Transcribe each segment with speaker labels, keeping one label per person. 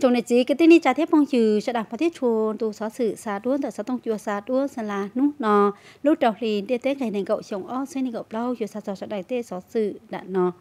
Speaker 1: chồng này chỉ cái tên này trả thép phong trừ sẽ đảm phát thiết chuồn tu xóa sự xá đuôn tại xá tông chùa xá đuôn xá là nút nò lúc đầu thì đê tết ngày này cậu chồng o xoay này cậu lâu chùa xá trò sẽ đại tê xóa sự đã nò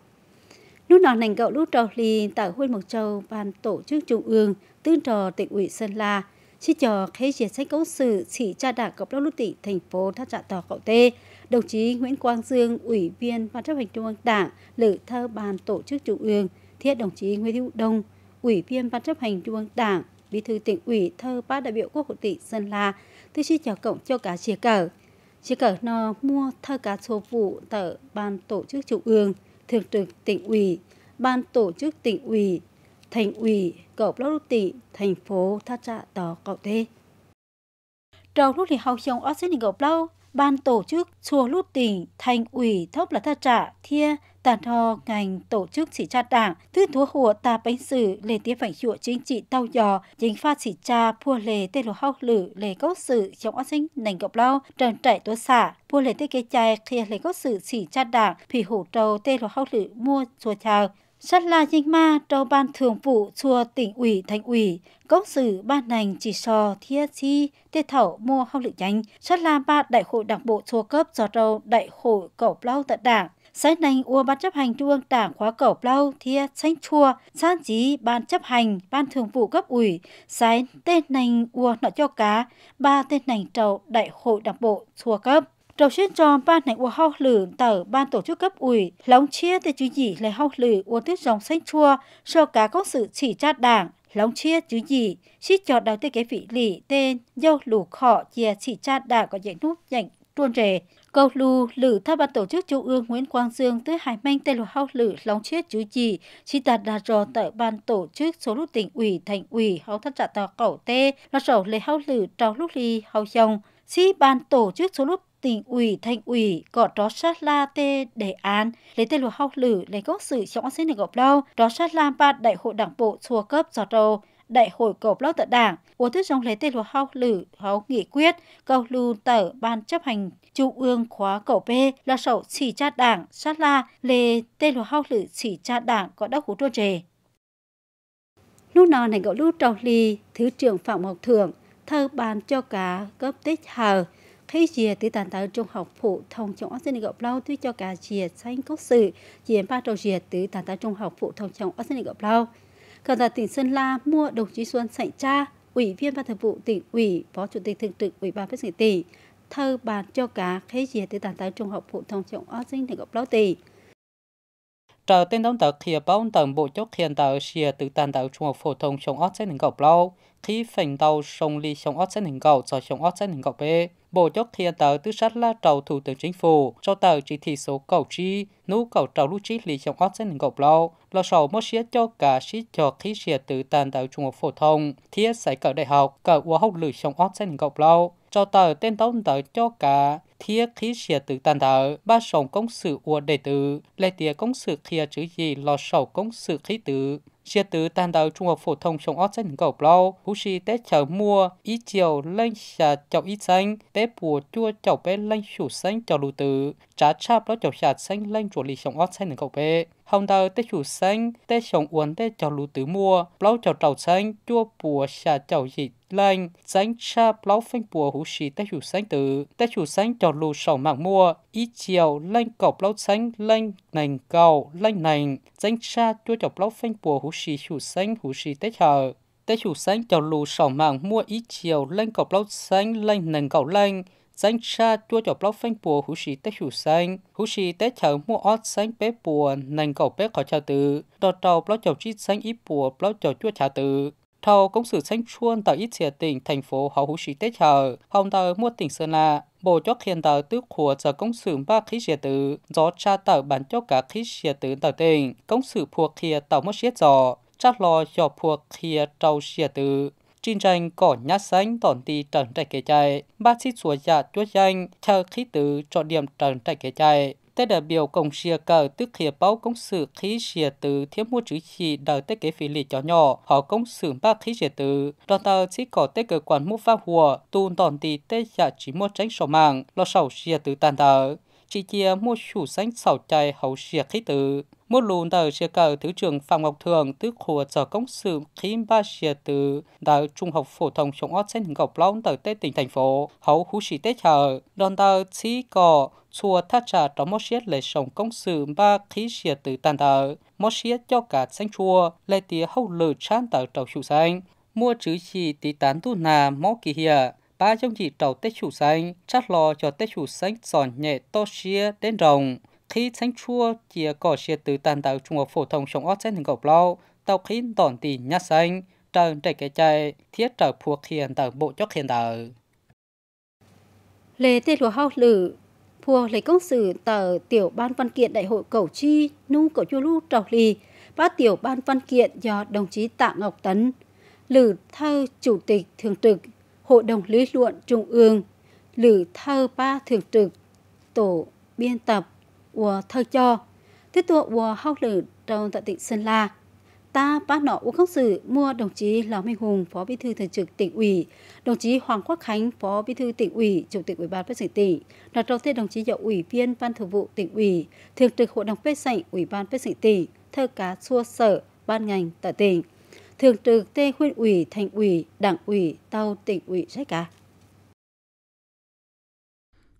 Speaker 1: lúc nọ nành cậu lúc trò thì tại huân mộc châu ban tổ chức trung ương tư trò tỉnh ủy sơn la chỉ trò khai triển sách cấu sự chỉ cha đảng cộng đốc lưu tị thành phố thác trạ tòa cậu tê đồng chí nguyễn quang dương ủy viên ban chấp hành trung ương đảng lữ thơ ban tổ chức trung ương thiết đồng chí nguyễn hữu đông Ủy viên Ban chấp hành Trung ương Đảng, Bí thư tỉnh ủy thơ ba đại biểu Quốc hội tỉnh Sơn La, tôi xin chào cộng cho cả chia cờ. Chia cờ nó mua thơ cả số vụ tờ Ban tổ chức Trung ương, Thường trực tỉnh ủy, Ban tổ chức tỉnh ủy, Thành ủy, Cầu Lốc tỉnh, thành phố Tha Trạ Tò Cậu Tê. Trong lúc thì học xong ở sinh gộp lâu, ban tổ chức chùa lút tỉnh, thành ủy thốc là tha trả, thia, tàn thò ngành tổ chức chỉ tra đảng, thứ thúa hùa tà bánh sử lề tiếp phảnh hiệu chính trị tao dò, chính pha chỉ tra pua lề tên lô hao lử lề cốc sự trong ác sinh nành gọc lao, trần trại tố xả, pua lề tên kê chai kia lề cốc sự chỉ tra đảng, phỉ hủ trâu tên lô hao lử mua chùa chào. Sát La Dinh Ma trâu ban thường vụ chùa tỉnh ủy thành ủy, công sử ban ngành chỉ so thiết chi tê thảo mua hao lực nhánh, sát la ba đại hội đảng bộ chùa cấp do trâu đại hội cầu lao tận đảng. Sáng nay, ua ban chấp hành trung ương đảng khóa cầu lao thiết tranh chùa sáng chí ban chấp hành, ban thường vụ cấp ủy, sáng tên nành ua nọ cho cá, ba tên nành trầu đại hội đảng bộ chùa cấp. Đầu xuyên tròn ban hành ua hao lử tờ ban tổ chức cấp ủy, lóng chia tới chú gì lại hao lử ua tiết dòng xanh chua, sau cả có sự chỉ tra đảng, lóng chia chú gì, xí cho đào tên cái vị lì tên, dâu lù khọ chia chỉ tra đảng có dạy nút dạy tuôn rề. câu lù lử tháp ban tổ chức trung ương Nguyễn Quang Dương tới hải manh tên lù hao lử lóng chết chú gì, chỉ đạt đà rò tại ban tổ chức số lúc tỉnh ủy thành ủy hao thắt trả tờ cẩu tê, nó sầu lấy hao lử trong lúc ly hao dòng. Sĩ ban tổ chức số lúc tỉnh ủy thành ủy có tró sát la tê đề án lấy tên luật học lử lấy gốc sự chọn xin được gộp lâu đó sát la ba đại hội đảng bộ xua cấp giọt đầu đại hội cộp lao tận đảng uống thức trong lấy tên luật học lử háo nghị quyết cầu lưu tở ban chấp hành trung ương khóa cầu b là sổ chỉ cha đảng sát la lê tên luật học lử chỉ cha đảng có đắc hú trôn trề lúc nào này cậu lưu trầu ly thứ trưởng phạm ngọc thưởng thơ bàn cho cá cấp tích hờ khi dìa từ tàn tạo trung học phổ thông trong Austin gặp lâu tuy cho cả dìa xanh cốc sự dìa ba đầu dìa từ tàn tạo trung học phổ thông trong Austin gặp lâu còn tại tỉnh Sơn La mua đồng chí Xuân Sảnh Cha ủy viên ban thường vụ tỉnh ủy phó chủ tịch thường trực ủy ban phát triển tỉnh thơ bàn cho cả khi dìa từ tàn tạo trung học phổ thông trong Austin gặp lâu tỉnh
Speaker 2: trở tên đóng tờ kia bóng tầng bộ chốt hiện tờ xìa từ tàn tàu trung học phổ thông trong ớt xét hình cầu lâu khi phình tàu sông ly trong ớt xét hình cầu cho trong ớt xét hình cầu bê bộ chốt hiện tờ tứ sát là trầu thủ tướng chính phủ cho tờ chỉ thị số cầu chi nú cầu trầu lưu chi ly trong ớt xét hình cầu lâu lo sầu mất xía cho cả sĩ cho khí xìa từ tàn tàu trung học phổ thông thiết xảy cờ đại học cờ uo học lử trong ớt xét hình cầu lâu cho tờ tên đóng tờ cho cả thiết khí xìa tử tàn thở, ba sòng công sự ua đệ tử, lệ tía công sự kia chữ gì lò sầu công sự khí tử. Xìa tử tàn thở trung học phổ thông trong ót xanh cầu lâu, hú sĩ tế chờ mua, ý chiều lên xà chậu ít xanh, tế bùa chua chậu bé lên sủ xanh chậu lù tử, trả chạp đó chậu xà xanh lên chùa lì trong ót xanh cầu bê hôm tàu tê chủ xanh tê sống uốn tê chào lũ tứ mua lâu chào trầu xanh chua bùa xà chào dị lành xanh cha lâu phanh bùa hữu xì tê chủ xanh tử tê chủ xanh chào lũ sầu mạng mua ít chiều lên cọc lâu xanh lên nành cầu lên nành xanh cha chua chào lâu phanh bùa hữu xì chủ xanh hữu xì tê chờ tê chủ xanh chào lũ sầu mạng mua ít chiều lên cọc lâu xanh lên nành cầu lên danh cha tua cho blog phanh bùa hú sĩ tế hữu xanh hú sĩ tế chở mua ớt xanh bé bùa nành cầu bé khỏi cha tử đò tàu blog chầu chít xanh ít bùa blog chầu chua cha tử thầu công sự xanh chuôn tại ít xìa tỉnh thành phố họ hú sĩ tế chở hồng tờ mua tỉnh sơn la bộ cho khiên tờ tứ của giờ công sự ba khí xìa tử gió cha tờ bán cho cả khí xìa tử tờ tỉnh công sự phù kia tàu mất xiết giò chắc lo cho phù kia tàu xìa tử trình tranh cỏ nhát xanh tổn tì trần trạch kế chạy, ba xít xua dạ chuốt danh, chờ khí tứ cho điểm trần trạch kế chạy. Tế đại biểu công xìa cờ tức khía báo công sự khí xìa từ thiết mua chữ chỉ đời tế kế phí lì cho nhỏ, họ công sự ba khí xìa từ. Đoàn tờ chỉ có tế cơ quan mua phá hùa, tùn tổn tì tế dạ chỉ mua tránh sổ mạng, lo sầu xìa từ tàn tờ chỉ chia mua chủ sánh sầu chạy hậu xìa khí tử. Một lùn tờ xìa cờ Thứ trưởng Phạm Ngọc Thường tức khùa sở công sự khí ba xìa từ đại trung học phổ thông chống ót xanh ngọc lõng tờ tết tỉnh thành phố, hậu hú sĩ tết chờ, đoàn tờ chỉ có chùa thác trà trong một xìa lệ sống công sự ba khí xìa từ tàn tờ, một xìa cho cả xanh chùa, lệ tía hậu lử chán tờ trầu chủ xanh. Mua chữ chỉ tí tán tu nà mó kỳ hiệp ba trong chỉ trầu tết chủ xanh chát lò cho tết chủ xanh giòn nhẹ to xia đến rồng khi xanh chua chia cỏ xia từ tàn tạo trung học phổ thông sống ót xanh thành gọc lao tàu khí tòn tì nhát xanh trần trẻ cái chạy thiết trở phù hiền tờ bộ chóc hiền tờ
Speaker 1: lê tê lúa hao lử phù lấy công sử tờ tiểu ban văn kiện đại hội cầu chi nu cầu chu lu trầu lì ba tiểu ban văn kiện do đồng chí tạ ngọc tấn lử thơ chủ tịch thường trực Hội đồng lý luận Trung ương, Lữ thơ ba thường trực, tổ biên tập của thơ cho, tiết tụ của học lử trong tại tỉnh Sơn La. Ta ba nọ của các sự mua đồng chí Lò Minh Hùng, Phó Bí thư Thường trực tỉnh ủy, đồng chí Hoàng Quốc Khánh, Phó Bí thư tỉnh ủy, Chủ tịch Ủy ban Phát triển tỉnh, đặt đầu tiên đồng chí Dậu ủy viên Ban thường vụ tỉnh ủy, Thường trực Hội đồng Phê sảnh Ủy ban Phát triển tỉnh, thơ cá xua sở, ban ngành tại tỉnh thường trực tê khuyên ủy, thành ủy, đảng
Speaker 3: ủy, tàu tỉnh ủy sách cả.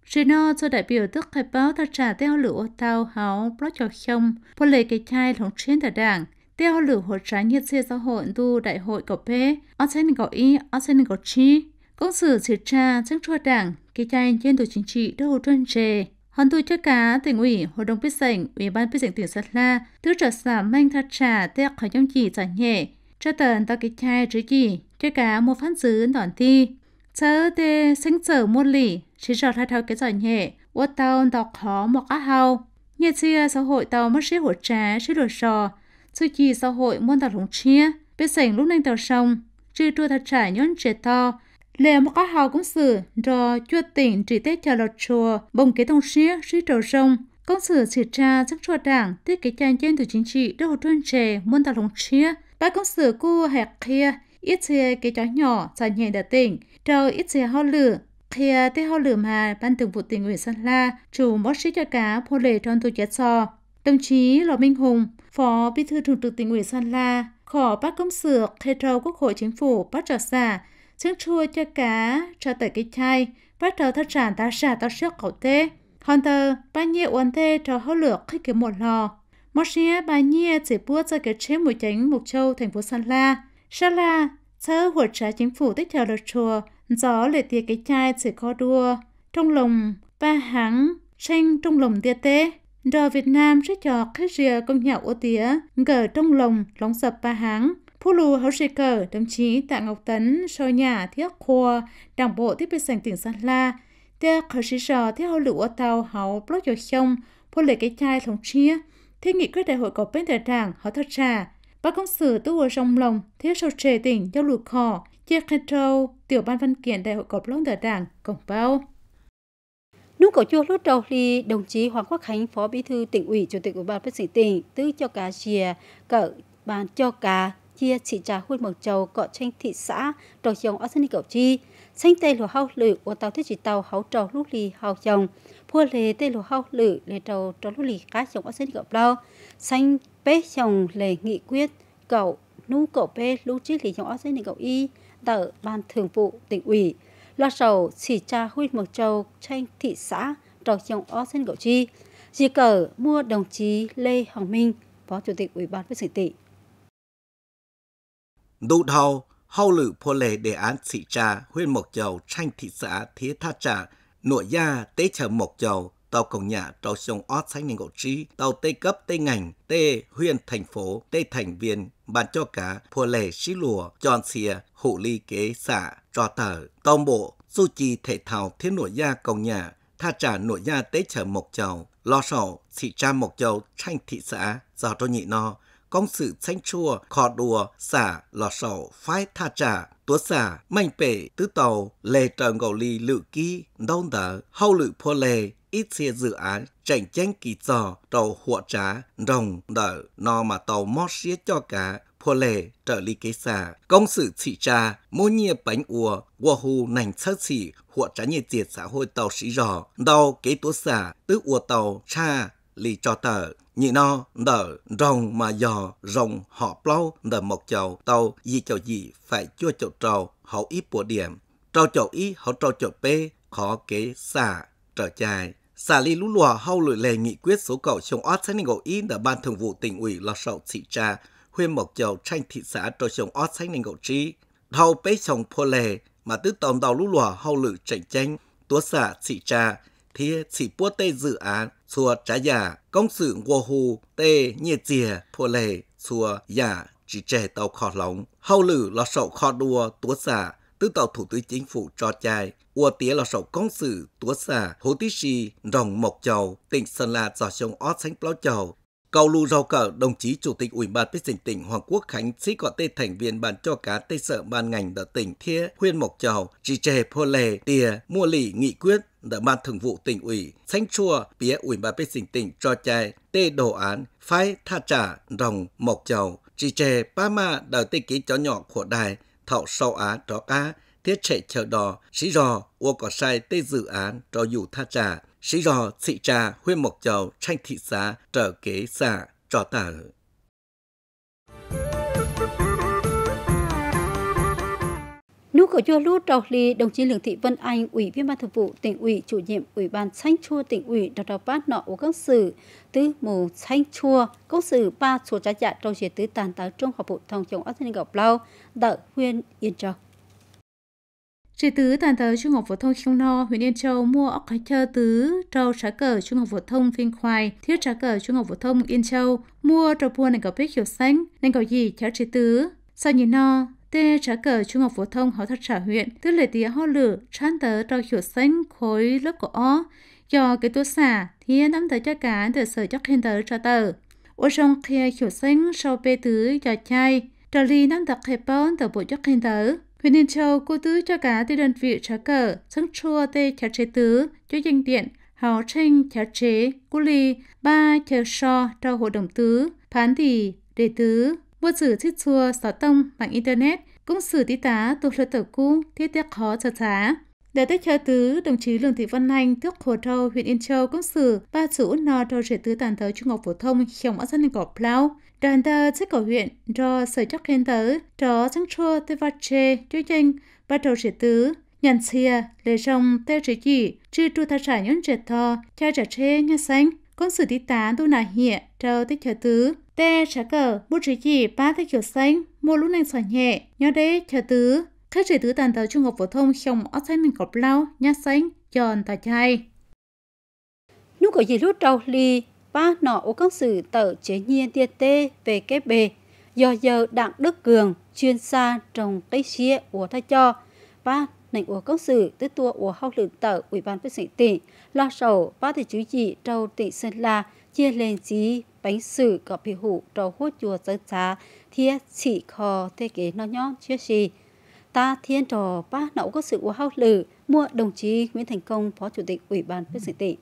Speaker 3: Rồi nó cho đại biểu tức khai báo ta trả theo lửa tàu háo bắt cho không, bó lệ cái chai thống trên tại đảng, theo lửa hội trái nhiệt xe xã hội tu đại hội cổ phê, ở trên có y, ở trên có chi, công sự chỉ tra chắc chua đảng, cái chai trên tổ chính trị đô tuân trề. Hòn tôi cho cá tỉnh ủy, hội đồng biết sảnh, ủy ban biết sảnh tỉnh Sơn La, thứ trợ sản manh thật trả theo khỏi nhóm chỉ trả nhẹ, cho tận tao cái chai chứ gì cho cả một phán dữ đoạn thi chớ tê sinh sở một lì chỉ cho thay thao cái giỏi nhẹ ô tàu đọc khó một á hào. nhẹ chia xã hội tàu mất sĩ hỗ trá sĩ đồ sò chứ gì xã hội muốn tàu lũng chia biết sảnh lúc nãy tàu sông, chứ tôi thật trả nhón trẻ to lệ một cá hào cũng xử rồi chưa tỉnh chỉ tết chờ lọt chùa bông cái tông xía sĩ trầu sông công sử chỉ tra chắc chùa đảng tiết cái trang trên từ chính trị đã đô tuân trẻ muôn tạo lồng chia đã công sự cô hẹp kia, ít chia cái chó nhỏ cho nhẹ đã tỉnh, trâu ít chia ho lửa. kia tế ho lửa mà ban thường vụ tỉnh ủy Sơn La, chủ bó sĩ cho cá phô lệ trong tổ chết so. Đồng chí Lò Minh Hùng, Phó Bí thư Thường trực tỉnh ủy Sơn La, khỏ bác công sự thê trâu quốc hội chính phủ bắt trò xà, chứng chua cho cá, cho tới cái chai, bắt trò thật sản ta xả tao sức khẩu tê. Hòn tờ, bác nhẹ uốn tê cho hó lửa khi kiếm một lò. Moshia bà nhia chỉ bua ra cái chế mũi chánh Mục Châu, thành phố San La. Sa La, sơ hỗ trợ chính phủ tích theo lột chùa, gió lệ tiệt cái chai chỉ có đua. Trong lòng, ba hãng, tranh trong lòng tia tê. Rồi Việt Nam sẽ cho khách rìa công nhạo ô tía, gờ trong lòng, lóng sập ba hãng. Phú lù hậu sĩ cờ, đồng chí Tạ Ngọc Tấn, sơ nhà thiết khua, đảng bộ tiếp bên sành tỉnh San La. Tia khởi sĩ sò thiết hậu lũ ô tàu hậu blog dầu sông. phô lệ cái chai thống chia thiết nghị quyết đại hội có bên thời trạng họ thật trà, ba công sự tu ở sông lòng thiết sâu trề tỉnh giao lụt khò chia khen trâu tiểu ban văn kiện đại hội cọp lông thời đảng cổng bao Nút cổ chua
Speaker 1: lút đầu thì đồng chí Hoàng Quốc Khánh, Phó Bí thư tỉnh ủy, Chủ tịch Ủy ban Phát triển tỉnh, tư cho cá chìa, cỡ bàn cho cá, chia chỉ trà khuôn mộc châu cọ tranh thị xã, trò chồng ở sân cầu chi, sinh tê lúa hậu lử của tàu thiết chỉ tàu hậu trầu lúc lì hậu chồng phua lề tê lúa hậu lử lề trầu trầu lúc lì cá chồng ở sinh gặp đau sinh bế chồng lề nghị quyết cậu nu cậu bê lũ trí lì chồng ở sinh cậu y tờ ban thường vụ tỉnh ủy lo sầu chỉ cha huy một châu tranh thị xã trầu chồng ở sinh cậu chi di cờ mua đồng chí lê hồng minh phó chủ tịch ủy ban với tỉnh tị.
Speaker 4: Đủ thầu hậu lự phô lệ đề án xị trà huyện Mộc Châu tranh thị xã thế tha trà nội gia tế chờ Mộc Châu tàu cổng nhà tàu sông ót sách ngành gỗ trí tàu tây cấp tây ngành tê huyện thành phố tây thành viên bàn cho cả phô lệ xí lùa tròn xìa hữu ly kế xã trò tờ tàu bộ du trì thể thao thiên nội gia cổng nhà tha trà nội gia tế chờ Mộc Châu lo sổ xị trà Mộc Châu tranh thị xã do tôi nhị no công sự chanh chua, khò đùa, xả, lò sầu, phái tha trả, tố xả, manh bể, tứ tàu, lề tờ ngầu lì lự ký, đông tờ, hậu lự phô lề, ít xe dự án chảnh tranh kỳ trò tàu hộ trá rồng đỡ nó mà tàu mót xía cho cá phô lề trợ ly kế xả, công sự trị trà mô nhia bánh ùa ua hù nành sơ xỉ hộ trá nhiệt diệt xã hội tàu sĩ rò đau kế tố xả tứ ùa tàu cha lì cho tờ nhị no đờ rồng mà giò rồng họ plau đờ một chầu tàu gì chầu gì phải chua chầu trầu hậu ít bùa điểm trầu chầu ý hậu trầu chầu p khó kế xả trở chài xả li lũ lùa hậu lưỡi lề nghị quyết số cầu chống ót sáng ngộ ý đờ ban thường vụ tỉnh ủy lo sậu thị trà khuyên một chầu tranh thị xã trầu trồng ót sáng ngộ trí thâu pê trồng phô lề mà tứ tổng đầu lũ lùa hậu lưỡi tranh tranh tua xả thị trà thì chỉ bua tê dự án chùa trả giả công sự ngô hù tê nhiệt dìa phô lệ chùa giả chỉ trẻ tàu khó lóng hầu lử là sậu khó đua túa xả tư tàu thủ tướng chính phủ cho chai ua tía là sậu công sự túa xả hồ tí xì rồng mộc chầu tỉnh sơn la dò sông ót sánh plau chầu Cầu lù rau cờ, đồng chí Chủ tịch Ủy ban Bích tỉnh tỉnh Hoàng Quốc Khánh sĩ có tê thành viên bàn cho cá tê sợ ban ngành ở tỉnh Thia, huyện Mộc châu Trì Trề, Pô Lề, Tìa, Mua Lì, Nghị Quyết, đã ban thường vụ tỉnh ủy, Sánh Chua, phía Ủy ban Bích tỉnh tỉnh cho chai, tê đồ án, phái tha trả, rồng, Mộc châu Trì Trề, Pa Ma, đờ tê ký cho nhỏ của đài, thọ sau á, đó cá, thiết trẻ chờ đò, sĩ rò, ua có sai tê dự án, cho dù tha trả, sĩ rò thị trà huyện mộc châu tranh thị xã trở kế xã trò tả
Speaker 1: Nú khẩu chua lút đầu lì, đồng chí Lương Thị Vân Anh, Ủy viên Ban Thường vụ tỉnh ủy, chủ nhiệm Ủy ban Thanh chua tỉnh ủy, đào đào bát nọ của các sử, tứ mù Thanh chua, công sử ba số trái dạ trong chế tứ tàn tá trung học phổ thông chống ác thân gặp lao, đợi huyện Yên Châu
Speaker 3: trí tứ toàn tờ trung học phổ thông Khiông No, huyện Yên Châu mua ốc cái chơ tứ trâu trái cờ trung học phổ thông Vinh Khoai, thiết trái cờ trung học phổ thông Yên Châu, mua trâu bua nành cỏ bích hiểu xanh, nành cỏ gì cháu trí tứ. Sau nhìn no, tê trái cờ trung học phổ thông hóa thật trả huyện, tức lệ tía ho lử, chán tờ trâu hiểu xanh khối lớp của ó do cái tố xả, thì nắm tờ cho cá tờ sở cho khen tờ cho tờ. Ô trong kia hiểu xanh sau bê tứ cho chai, trò ly nắm tờ khép bón tờ bộ cho khen tờ. Huyện Yên Châu cô tứ cho cả tới đơn vị trả cờ, sẵn chua tê trả chế tứ, cho danh điện, hào tranh trả chế, cú ly, ba trả so cho hội đồng tứ, phán thị, đề tứ, mua sử chít chua, xóa tông, mạng internet, cũng sử tí tá tổ lợi tổ cũ, thiết tiếc khó trả giá Để tới chờ tứ, đồng chí Lương Thị Văn Anh, tước hồ trâu, huyện Yên Châu cũng xử ba chủ út no trâu trẻ tứ tàn thấu trung học phổ thông, khổng ở dân đình cỏ lao Đoàn tờ sẽ cầu huyện do sở chắc khen tớ, cho sáng chua tê vạt chê, chú chênh, ba trầu sĩ tứ, nhận xìa, lệ rồng tê sĩ chỉ, chư tru thả trả nhón trẻ thò, cha trả chê nhà xanh, con sử tí tá tu nà hịa, trầu tê chờ tứ, tê trả cờ, bút sĩ chỉ ba tê kiểu xanh, mua lúc này xoài nhẹ, nhó đế chờ tứ, khách trẻ tứ tàn tờ trung học phổ thông xong ớt xanh mình cọp lau nhà xanh, Giòn tà chai. Nú gọi gì lúc trâu ly, và nọ ô công sử tở chế nhiên tiệt tê về
Speaker 1: kế bề. Do giờ đặng Đức Cường chuyên xa trồng cây xia của thay cho và nành ô công sử tư tua ô học lượng tở ủy ban với sĩ tỷ lo sầu và thể chú chị trâu tỉnh Sơn La chia lên chí bánh sử có bị hủ trâu hút chùa dân giá thiết chỉ kho thế kế nó nhóm chưa gì ta thiên trò ba nậu có sự của hao lử mua đồng chí Nguyễn Thành Công Phó Chủ tịch Ủy ban Phết sự tỉnh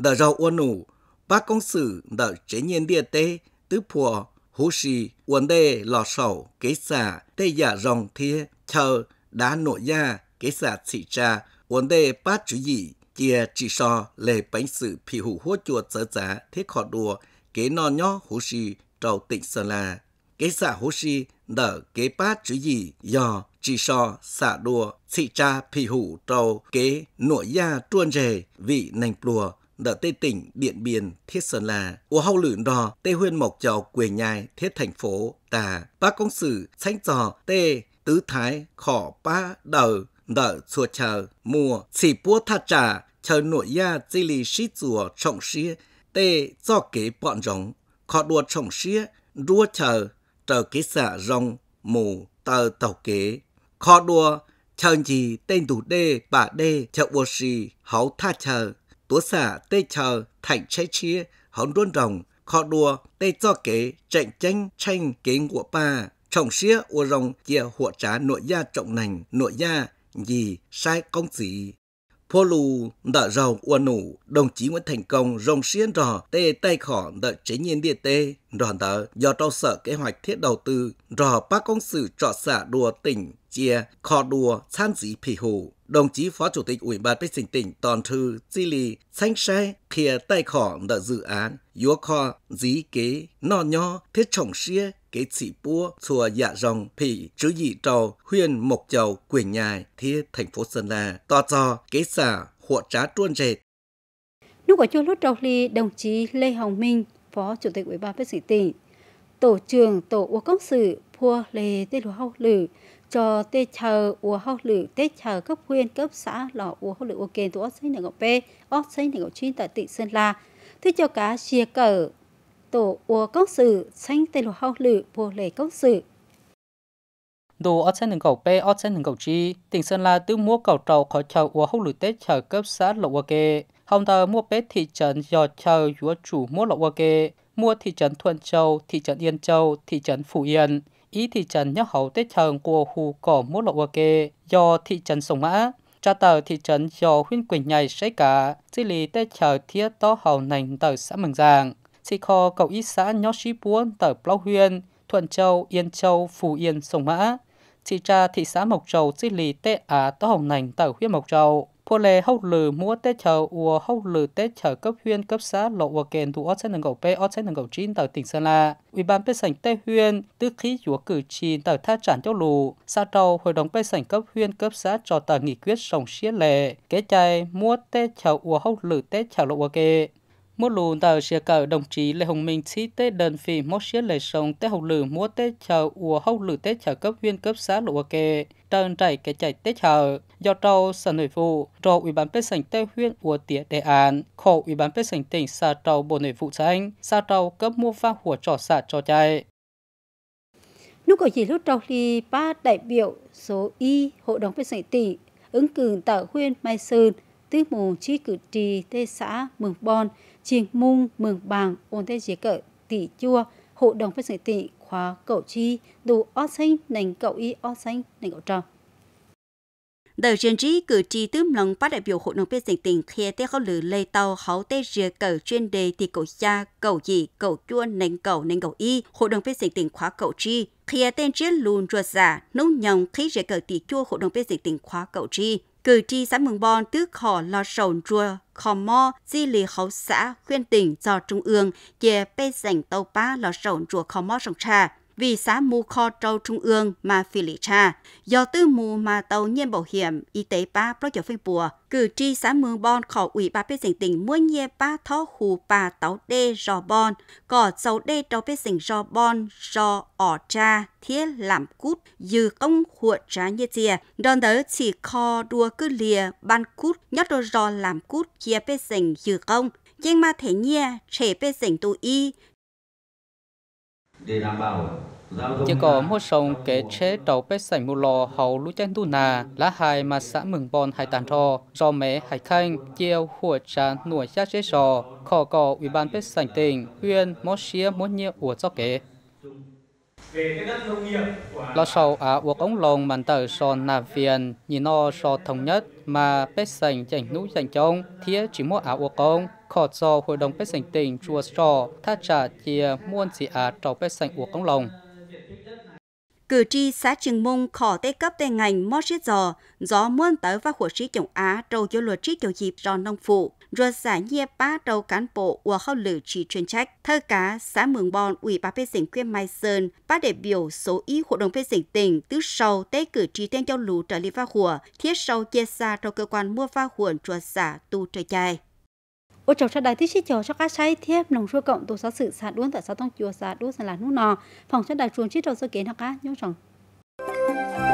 Speaker 4: đã rau uốn nụ, ba công sử đã chế nhiên địa tế, tứ phùa, hú sĩ, uốn đề lò sầu, kế xả, tê giả rồng thia, thờ đá nội gia, kế xả thị trà, uốn đề bát chú dị, chia chỉ so lề bánh sử phì hủ hô chùa trở giá, thế khó đùa, kế nò nhó hú sĩ, trầu tỉnh Sơn La. Kế xả hú sĩ đã kế bát chú dị, dò, chỉ so xả đùa, thị trà phì hủ trầu, kế nội gia tuôn rề, vị nành plùa, đỡ Tây tỉnh Điện Biên, Thiết Sơn La, u Hau Lử Đò, Tây Huyên Mộc Chò, Quề Nhai, Thiết Thành Phố, Tà, Ba Công Sử, Sánh trò Tê, Tứ Thái, Khỏ Ba, Đờ, Đỡ Chùa Chờ, Mùa, Xì púa Tha Trà, Chờ Nội Gia, Di Lì Sĩ Chùa, Trọng Sĩ, Tê, Do Kế Bọn rồng Khỏ Đùa Trọng Sĩ, Đua Chờ, Chờ Kế Xạ Rồng, Mù, Tờ Tàu Kế, Khỏ Đùa, chờ gì tên đủ đê bà đê chợ bùa xì hấu tha chờ tố xả tê chờ thành trái chia hóng đôn rồng khó đùa tê cho kế chạy tranh tranh kế của bà trọng xía ô rồng kia hộ trá nội gia trọng nành nội gia gì sai công gì phô lù đã rào uẩn nụ đồng chí nguyễn thành công rồng xiên rò tê tay khỏ đã chế nhiên địa tê đoàn đã do trao sở kế hoạch thiết đầu tư rò ba công sự trọ xã đùa tỉnh chia kho đùa san dĩ phỉ hủ đồng chí phó chủ tịch ủy ban bích sinh tỉnh toàn thư di lì xanh xe khìa tay khỏ đã dự án yúa kho dí kế no nho thiết trọng xia cái sĩ búa chùa dạ rồng phỉ chữ dị trầu huyện mộc chầu quyền nhài thiết thành phố sơn la to cho cái xã hộ trá tuôn rệt
Speaker 1: lúc ở chùa lút trầu ly đồng chí lê hồng minh phó chủ tịch ủy ban bác sĩ tỉnh tổ trưởng tổ ua công sự phua lê tê lúa hậu lử cho tê chờ ua hậu lử tê chờ cấp huyện cấp xã lò ua hậu lử ua kênh tổ ốc xây nửa ngọc bê ốc xây nửa ngọc chuyên tại tỉnh sơn la thế cho cá chia cờ tổ ua công sự xanh tên lô hậu lự bộ lệ công sự.
Speaker 2: Đồ ở trên đường cầu B, ở trên đường cầu G, tỉnh Sơn La tự mua cầu trầu khỏi chợ ua hậu lự tết chợ cấp xã lộ ua kê. Hồng tờ mua bế thị trấn do chợ chúa chủ mua lộ ua kê, mua thị trấn Thuận Châu, thị trấn Yên Châu, thị trấn phủ Yên. Ý thị trấn nhắc hậu tết chợ của hù cỏ mua lộ ua kê, do thị trấn Sông Mã tra tờ thị trấn do huyên quỳnh nhảy sấy cả, xử lý tết chờ thiết to hậu nành tờ xã mừng giàng sĩ kho cầu ít xã nho Nhoshi Buôn tờ Plau huyên Thuận Châu, Yên Châu, Phù Yên, Sông Mã. Chị tra thị xã Mộc châu xí lì tê á tớ hồng nành tờ huyện Mộc châu Phô lê hốc lử mua tê chờ ua hốc lử tê chờ cấp huyên cấp xã lộ ua kèn tù ớt xe nâng gầu bê ớt xe nâng gầu chín tờ tỉnh Sơn La. Ủy ban bê sảnh tê huyên tư khí chúa cử tri tờ tha trản châu lù. Sa trầu hội đồng bê sảnh cấp huyên cấp xã cho tờ nghị quyết sòng xía lệ. Kế chai mua tê chờ ua hốc lử tê chờ lộ ua kê mua lù tờ xe cờ đồng chí Lê Hồng Minh chi tế đơn vị mốt xe lệ sông tế hậu lử mua tế chờ ua hậu lử tế chờ cấp viên cấp xã lụa kê trơn chảy cái chạy tế chờ do trâu sở nội vụ rồi ủy ban phê sảnh tế huyên ua tía đề án khổ ủy ban phê sảnh tỉnh xa trâu bộ nội vụ tranh xa trâu cấp mua vang hùa trò xạ cho chạy
Speaker 1: Lúc có gì lúc trâu đi ba đại biểu số Y Hội đồng phê sảnh tỉnh ứng cử tại huyện Mai Sơn tư mù chi cử tri tế xã Mường Bon chiêng mung mường bàng ôn thế chế cỡ tỷ chua hộ đồng phát sự tỷ khóa cậu chi đủ ó xanh nành cậu y ó xanh
Speaker 5: nành cậu tròn đầu dân trí cử tri tướm lòng phát đại biểu hội đồng biên dịch tỉnh khi tế khâu lử lê tàu hấu tê rìa cờ chuyên đề thì cậu cha cậu gì cậu chua nành cậu nành cậu y hội đồng biên dịch tỉnh khóa cậu chi khi tên chiến luôn ruột giả nấu nhồng khi rìa cờ tỷ chua hội đồng biên dịch tỉnh khóa cậu chi cử tri xã Mường Bon tước khỏi lò sầu chùa khò mò di lì khấu xã khuyên tỉnh do trung ương chia bê dành tàu ba lò sầu chùa khò mò sông trà vì xã mù kho trâu trung ương mà phi lý cha. Do tư mù mà tàu nhiên bảo hiểm y tế ba pro cho phên bùa, cử tri xã mường bon khỏ ủy ba bế tỉnh tỉnh mua nhẹ ba thó hù ba tàu đê rò bon, cỏ dầu đê trâu bế tỉnh rò bon rò ỏ cha thiết làm cút dư công huột trá như chia. Đòn tớ chỉ kho đua cứ lìa ban cút nhất đồ rò làm cút kia bế tỉnh dư công. Nhưng mà thế nhé, trẻ bế tỉnh tù y,
Speaker 2: chỉ có một số kế chế tàu bếp sảnh mù lò hầu lũ chân tu nà, lá hài mà xã mừng bon hải tàn rò, do mẹ hải khanh, chiêu hùa trà nùa giá chế rò, khó cò ủy ban bếp sảnh tỉnh, huyên mó xía mó nhẹ ủa cho kế. Lo sầu á uộc ống lồng bàn tờ so nà viền, nhìn no sò thống nhất mà bếp sảnh chảnh nũ chảnh trông, thía chỉ mua á uộc ống, khó do Hội đồng Bế sảnh tỉnh chùa trò tha trả chia muôn dị á trò Bế sảnh của công lòng.
Speaker 5: Cử tri xã Trường Mông khó tê cấp tê ngành mót riết giò, gió muôn tới và hội sĩ chồng Á trâu cho luật trí kiểu dịp do nông phụ, rồi xã nhia ba trâu cán bộ của khâu lử chỉ chuyên trách. Thơ cá xã Mường Bon, ủy ba phê tỉnh quyên Mai Sơn, ba đại biểu số ý hội đồng phê tỉnh tỉnh từ sau tê cử tri tên châu lù trở lý và hùa, thiết sau chia xa trong cơ quan mua va hùa chùa xã tu trời chai ô chọc sát đại tí xí chờ cho cá sai thiếp lòng xua cộng tổ sát sự xã đuôn tại xã
Speaker 1: tông chùa xã đuôn xã là nút nò phòng sát đại chuồng xí trò sơ kiến học cá nhau
Speaker 3: rằng